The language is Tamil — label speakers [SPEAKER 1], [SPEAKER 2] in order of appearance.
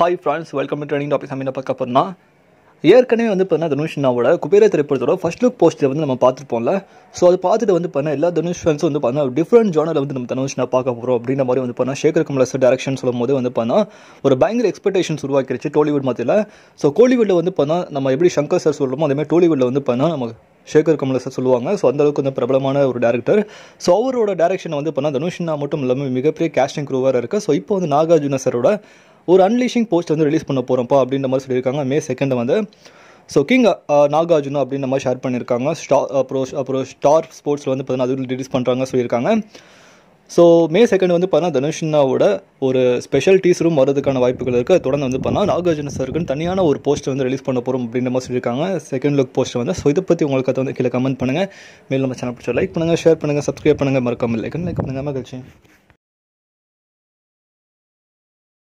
[SPEAKER 1] hi friends welcome to training
[SPEAKER 2] topics நம்ம பார்க்க போகிறோம்னா ஏற்கனவே வந்து பார்த்தீங்கன்னா தனுஷ் நாவோட குபேர திரைப்படத்தோட ஃபர்ஸ்ட் லுக் போஸ்டர் வந்து நம்ம பார்த்துருப்போம்ல ஸோ அதை பார்த்துட்டு வந்து பார்த்தீங்கன்னா எல்லா தனுஷ் ஃபேன்ஸும் வந்து பார்த்தா டிஃப்ரெண்ட் ஜானரில் வந்து நம்ம நான் பார்க்க போகிறோம் அப்படின்ற மாதிரி வந்து பார்த்தா சேகர் கமலாசர் சார் டேரக்ஷன் சொல்லும் போது வந்து பார்த்தா ஒரு பயங்கர எக்ஸ்பெக்டேஷன்ஸ் உருவாக்கிடுச்சு டோலிவுட் மத்தியில் ஸோ கோலிவுட்டில் வந்து பார்த்தா நம்ம எப்படி சங்கர் சார் சொல்கிறோமோ அதேமாதிரி டோலிவுட்டில் வந்து பார்த்தா நம்ம சேகர் கமல சார் சொல்லுவாங்க ஸோ அந்தளவுக்கு வந்து பிரபலமான ஒரு டேரக்டர் ஸோ அவரோட டேரக்ஷனை வந்து பார்த்தா தனுஷ்னா மட்டும் இல்லாமல் மிகப்பெரிய கேஸ்டிங் குரூவாக இருக்குது ஸோ இப்போ வந்து நாகார்ஜுன சரோட ஒரு அன்லீஷிங் போஸ்ட் வந்து ரிலீஸ் பண்ண போகிறோம்ப்பா அப்படின்ற மாதிரி சொல்லியிருக்காங்க மே செகண்ட் வந்து ஸோ கிங் நாகார்ஜுனா அப்படின்ற மாதிரி ஷேர் பண்ணியிருக்காங்க ஸ்டார் அப்புறம் அப்புறம் ஸ்டார் ஸ்போர்ட்ஸில் வந்து பார்த்தீங்கன்னா அது ரிலீஸ் பண்ணுறாங்க சொல்லியிருக்காங்க ஸோ மே செகண்ட் வந்து பார்த்தீங்கன்னா தனுஷ்னாவோட ஒரு ஸ்பெஷல் டீஸ் ரூம் வாய்ப்புகள் இருக்குது தொடர்ந்து வந்து பார்த்தீங்கன்னா நாகார்ஜுன சருக்குன்னு தனியான ஒரு போஸ்ட் வந்து ரிலீஸ் பண்ண போகிறோம் அப்படின்ற மாதிரி சொல்லியிருக்காங்க செகண்ட் லுக் போஸ்ட் வந்து ஸோ இதை பற்றி உங்களுக்கு அதை வந்து கீழே கமெண்ட் பண்ணுங்கள் மேலும் நம்ம சேனல் பிடிச்சா லைக் பண்ணுங்கள் ஷேர் பண்ணுங்கள் சப்ஸ்கிரைப் பண்ணுங்கள் மறக்காமல் லைக் லைக் பண்ணுங்கள் மகிழ்ச்சி